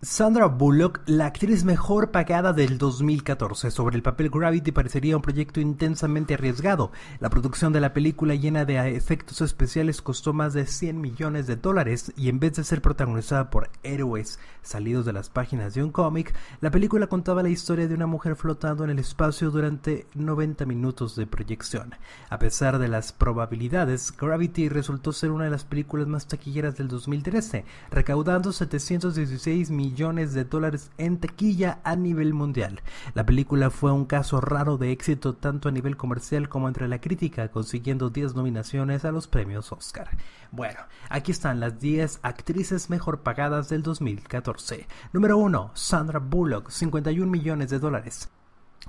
Sandra Bullock, la actriz mejor pagada del 2014, sobre el papel Gravity parecería un proyecto intensamente arriesgado. La producción de la película llena de efectos especiales costó más de 100 millones de dólares y en vez de ser protagonizada por héroes salidos de las páginas de un cómic, la película contaba la historia de una mujer flotando en el espacio durante 90 minutos de proyección. A pesar de las probabilidades, Gravity resultó ser una de las películas más taquilleras del 2013, recaudando 716 millones millones de dólares en taquilla a nivel mundial. La película fue un caso raro de éxito tanto a nivel comercial como entre la crítica, consiguiendo 10 nominaciones a los premios Oscar. Bueno, aquí están las 10 actrices mejor pagadas del 2014. Número 1, Sandra Bullock, 51 millones de dólares.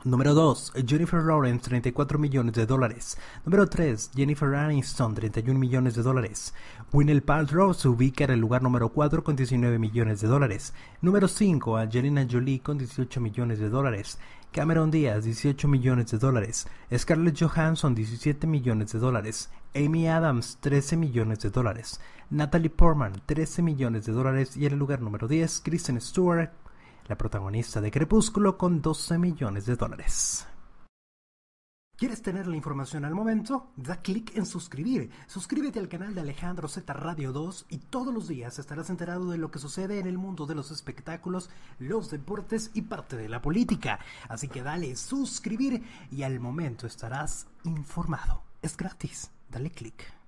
Número 2, Jennifer Lawrence, 34 millones de dólares. Número 3, Jennifer Aniston, 31 millones de dólares. Winnie Paltrow se ubica en el lugar número 4 con 19 millones de dólares. Número 5, Angelina Jolie con 18 millones de dólares. Cameron Díaz, 18 millones de dólares. Scarlett Johansson, 17 millones de dólares. Amy Adams, 13 millones de dólares. Natalie Portman, 13 millones de dólares. Y en el lugar número 10, Kristen Stewart, la protagonista de Crepúsculo con 12 millones de dólares. ¿Quieres tener la información al momento? Da clic en suscribir. Suscríbete al canal de Alejandro Z Radio 2 y todos los días estarás enterado de lo que sucede en el mundo de los espectáculos, los deportes y parte de la política. Así que dale suscribir y al momento estarás informado. Es gratis. Dale clic.